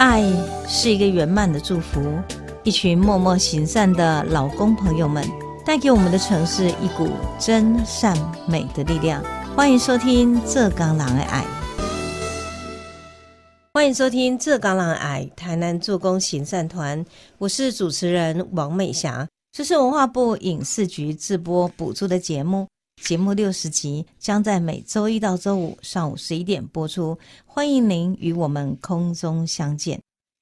爱是一个圆满的祝福，一群默默行善的老公朋友们，带给我们的城市一股真善美的力量。欢迎收听《浙江郎爱》，欢迎收听《浙江郎爱》台南助工行善团，我是主持人王美霞，这是文化部影视局自播补助的节目。节目六十集将在每周一到周五上午十一点播出，欢迎您与我们空中相见。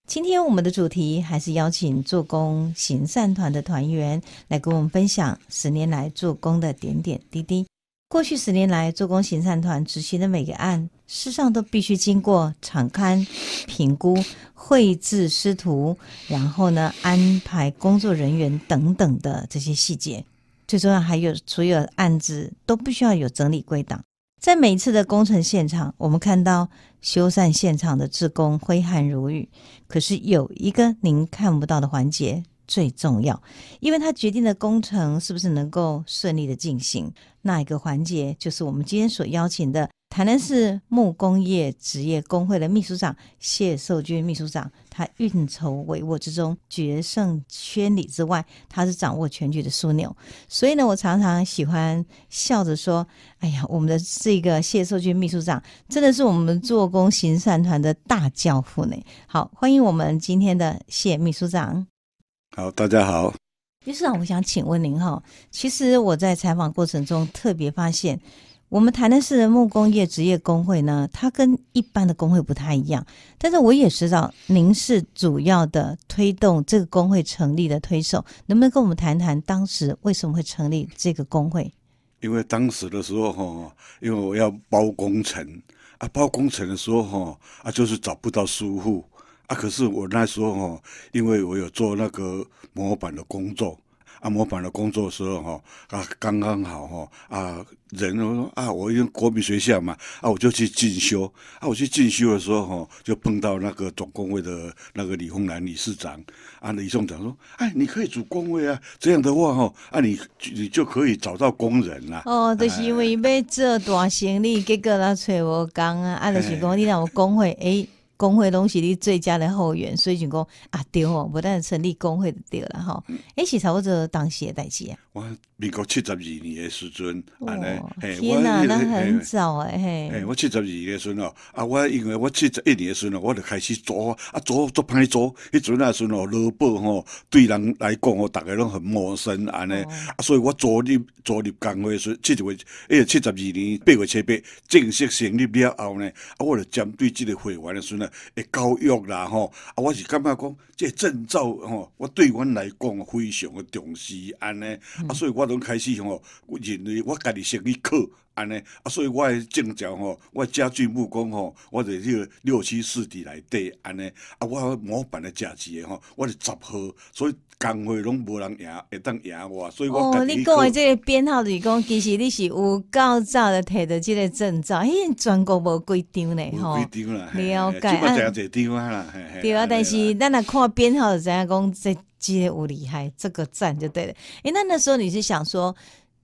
今天我们的主题还是邀请做工行善团的团员来跟我们分享十年来做工的点点滴滴。过去十年来，做工行善团执行的每个案，事上都必须经过场勘、评估、绘制师图，然后呢安排工作人员等等的这些细节。最重要还有所有案子都必须要有整理归档，在每一次的工程现场，我们看到修缮现场的职工挥汗如雨。可是有一个您看不到的环节最重要，因为它决定的工程是不是能够顺利的进行。那一个环节就是我们今天所邀请的。台南市木工业职业工会的秘书长谢寿军秘书长，他运筹帷幄之中，决胜千里之外，他是掌握全局的枢纽。所以呢，我常常喜欢笑着说：“哎呀，我们的这个谢寿军秘书长，真的是我们做工行善团的大教父呢。”好，欢迎我们今天的谢秘书长。好，大家好，秘书长，我想请问您哈，其实我在采访过程中特别发现。我们谈的是木工业职业工会呢，它跟一般的工会不太一样。但是我也知道，您是主要的推动这个工会成立的推手，能不能跟我们谈谈当时为什么会成立这个工会？因为当时的时候哈，因为我要包工程啊，包工程的时候哈啊，就是找不到师傅啊。可是我那时候哈，因为我有做那个模板的工作。按摩板的工作时候哈，啊，刚刚好哈，啊，人我说啊，我为国民学校嘛，啊，我就去进修，啊，我去进修的时候哈，就碰到那个总工会的那个李凤南理事长，啊，李总长说，哎，你可以组工会啊，这样的话哈，啊，你你就可以找到工人啦。哦，就是因为要做大生意，结果他找我工啊，啊，就是讲你让我工会哎。工会拢是你最佳的后援，所以就讲啊对哦，无但成立工会对了吼，哎，是差不多当时的代志啊。我民国七十二年的时阵，哇，天哪，那很早哎嘿。我七十二的时呢，啊，我因为我七十一的时呢，我就开始做啊，做做拍做，迄阵那时呢，劳保吼对人来讲哦，大家拢很陌生安尼，啊，所以我做入做入工会说七月哎七十二年八月七八正式成立了后呢，啊，我就针对这个会员的时呢。诶教育啦吼，啊我是感觉讲即个证照吼，我对阮来讲非常诶重视安尼，啊所以我拢开始吼，我认为我家己先去考。安尼啊，所以我诶证照吼，我家具木工吼，我伫迄个六七四 D 来底安尼啊，我模板诶价值吼，我是十号，所以工会拢无人赢会当赢我，所以我你。哦，你讲诶这个编号是讲，其实你是有够早的摕着这个证照，嘿，全国无几张呢，吼。无几张啦，了解。起个就有几张啦，对啊，但是咱若看编号就知影讲，即即个有厉害，这个赞就对了。哎，那那时候你是想说？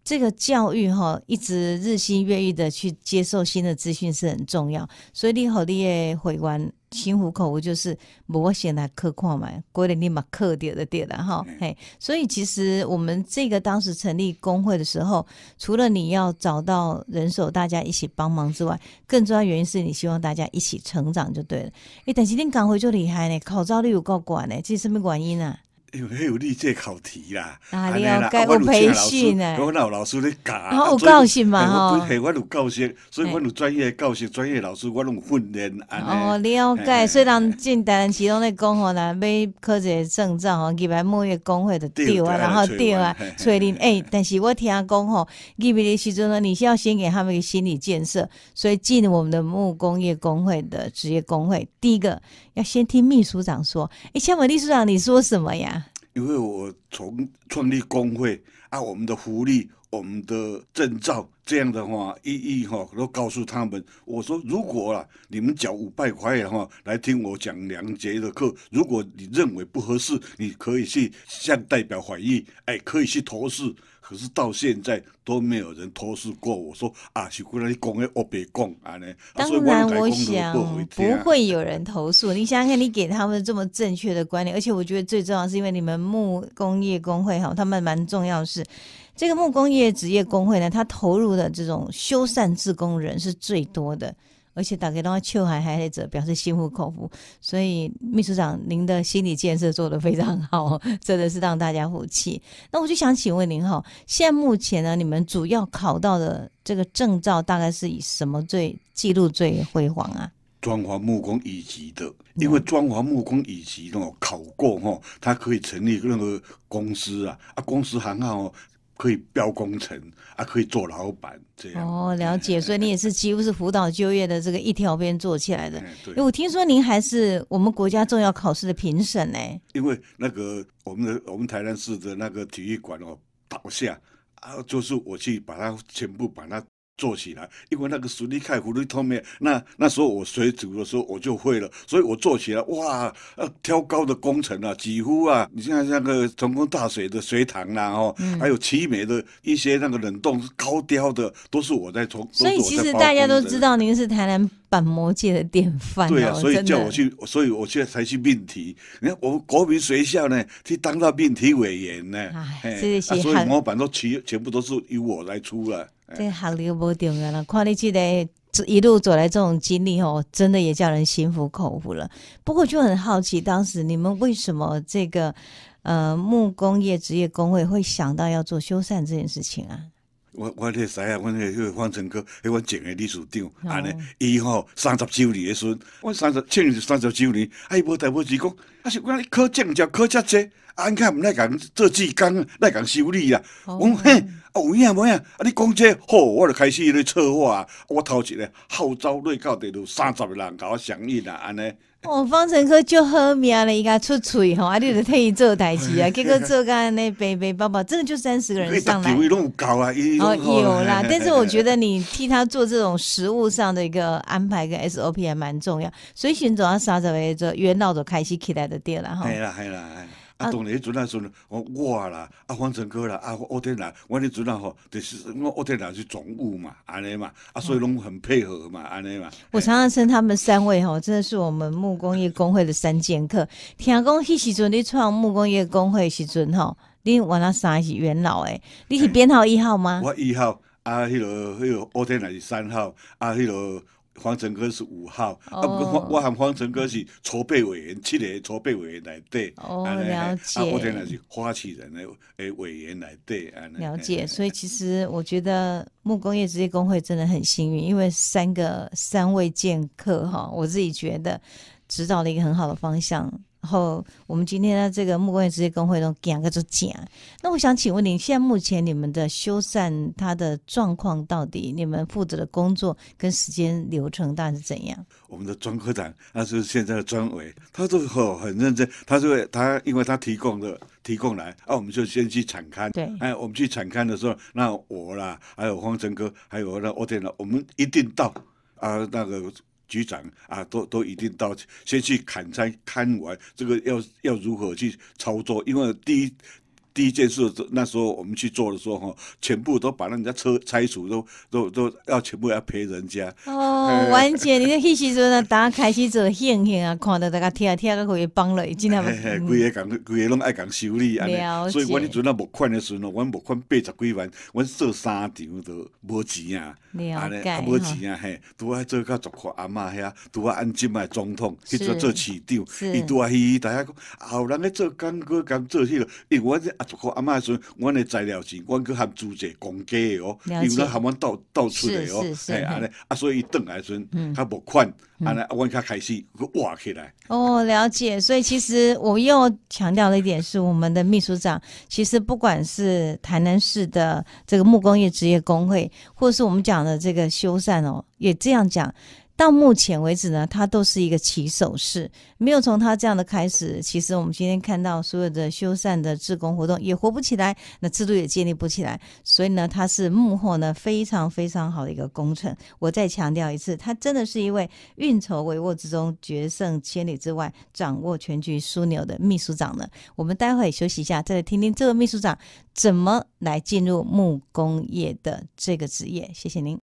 这个教育哈，一直日新月异的去接受新的资讯是很重要。所以你好利也回完心服口服，就是我现在客况嘛，过得立马客点的点的哈。嘿，所以其实我们这个当时成立工会的时候，除了你要找到人手大家一起帮忙之外，更重要原因是你希望大家一起成长就对了。哎，但今天港汇就厉害呢，考照率有够管呢，这是什么原因啊？因为有利这考题啦，啊，你要该有培训呢。我有老师咧教，有教学嘛吼。我有教学，所以我有专业教学专业老师，我拢有训练哦，了解。虽然人进但其中咧讲吼，呐要考一个证照哦，去办木业工会的吊啊，然后吊啊，催领诶。但是我听讲吼，去办的时阵呢，你是要先给他们一个心理建设。所以进我们的木工业工会的职业工会，第一个要先听秘书长说。诶，请文秘书长，你说什么呀？因为我从创立工会啊，我们的福利、我们的证照，这样的话一一哈都告诉他们。我说，如果啊你们缴五百块的话来听我讲两节的课，如果你认为不合适，你可以去向代表反映，哎，可以去投诉。可是到现在都没有人投诉过我说啊，姑娘你讲会我别讲啊呢，当然我想不会有人投诉，你想想看，你给他们这么正确的观念，而且我觉得最重要是因为你们木工业工会哈，他们蛮重要的是，这个木工业职业工会呢，他投入的这种修缮自工人是最多的。而且打给的话，秋海还在表示心服口服。所以秘书长，您的心理建设做得非常好，真的是让大家服气。那我就想请问您哈，现在目前呢，你们主要考到的这个证照，大概是以什么最记录最辉煌啊？装潢木工以级的，因为装潢木工以级的考过哈，它可以成立任何公司啊，啊公司还好。可以标工程啊，可以做老板这样哦，了解。所以你也是几乎是辅导就业的这个一条边做起来的。哎，我听说您还是我们国家重要考试的评审呢。因为那个我们的我们台南市的那个体育馆哦倒下啊，就是我去把它全部把它。做起来，因为那个实力太壶的汤面，那那时候我水煮的时候我就会了，所以我做起来哇，呃，挑高的工程啊，几乎啊，你像那个成功大水的水塘啦，哦，还有奇美的一些那个冷冻高雕的，都是我在从，所以其实大家都知道您是台南板模界的典范，对啊，所以叫我去，所以我现在才去命题，你看我国民学校呢，去当到命题委员呢，所以模板都全全部都是由我来出了。这学历又无重要啦，看你记得，这一路走来这种经历哦，真的也叫人心服口服了。不过就很好奇，当时你们为什么这个呃木工业职业工会会想到要做修缮这件事情啊？我我迄个时啊，阮迄个方成哥，迄阮前个理事长，安尼，伊吼三十周年诶时，阵，阮三十庆是三十周年，啊伊无代无志讲，啊，是讲你考证叫考遮者，啊，你卡毋来讲做志工，来共修理啦，我嘿，有影无影，啊，你讲这好，我就开始咧策划啊，我头一个号召内到第度三十个人甲我响应啊，安尼。哦，方成哥就喝命嘞，伊家出嘴吼，啊，你就替伊做台事啊，结果做甲那白白包包，真的就三十个人上来。哦，有啦，但是我觉得你替他做这种食物上的一个安排跟 SOP 还蛮重要，所以选总要啥啥为这元老都开始起来的店了哈。系啦，系啦，当然迄阵仔时阵，我我啦，啊，方成哥啦，啊，欧天来，我迄阵仔吼，就是我欧天来是总务嘛，安尼嘛，啊所以拢很配合嘛，安尼嘛。我常常称他们三位吼，真的是我们木工业工会的三剑客。听讲迄时阵你创木工业工会时阵吼，你原来三是元老诶，你是编号一号吗？我一号，啊，迄个迄个欧天来是三号，啊，迄个。黄成哥是五号，啊不，我含黄成哥是筹备委员，七个筹备委员来对，啊，我听那是发起人的诶委员来对，了解，所以其实我觉得木工业职业工会真的很幸运，因为三个三位剑客哈，我自己觉得指导了一个很好的方向。后，我们今天的这个木工业职业工会中两个就讲。那我想请问你，现在目前你们的修缮它的状况到底？你们负责的工作跟时间流程大致怎样？我们的专科长，他是现在的专委，他都很很认真。他说他，因为他提供的提供来，啊，我们就先去产刊。对，哎，我们去产刊的时候，那我啦，还有黄成哥，还有那我天脑，我们一定到啊，那个。局长啊，都都一定到先去砍柴看完，这个要要如何去操作？因为第一。第一件事，那时候我们去做的时候，哈，全部都把人家车拆除，都都都要全部要赔人家。哦，完全，你那时候啊，打开始做，兴兴啊，看到大家贴贴可以帮了一阵啊。嘿，规个讲，规个拢爱讲修理啊。了所以我那阵那木款的时阵哦，我木款八十几万，我做三场都无钱啊。了无钱啊嘿，拄啊做到十块阿妈遐，拄啊安进卖总统去做做市长，伊拄啊去大家讲，后人咧做工哥敢做迄个，因为阿。阿妈阿我的材料是，我去喊租者家的哦，因为他们到到处的哦，哎，阿所以等阿孙，他不款，阿那阿我才开始去挖起来。哦，了解，所以其实我又强调了一点，是我们的秘书长，其实不管是台南市的这个木工业职业工会，或是我们讲的这个修缮哦，也这样讲。到目前为止呢，他都是一个起手式，没有从他这样的开始。其实我们今天看到所有的修缮的自工活动也活不起来，那制度也建立不起来。所以呢，他是幕后呢非常非常好的一个功臣。我再强调一次，他真的是一位运筹帷幄之中、决胜千里之外、掌握全局枢纽的秘书长呢。我们待会休息一下，再来听听这位秘书长怎么来进入木工业的这个职业。谢谢您。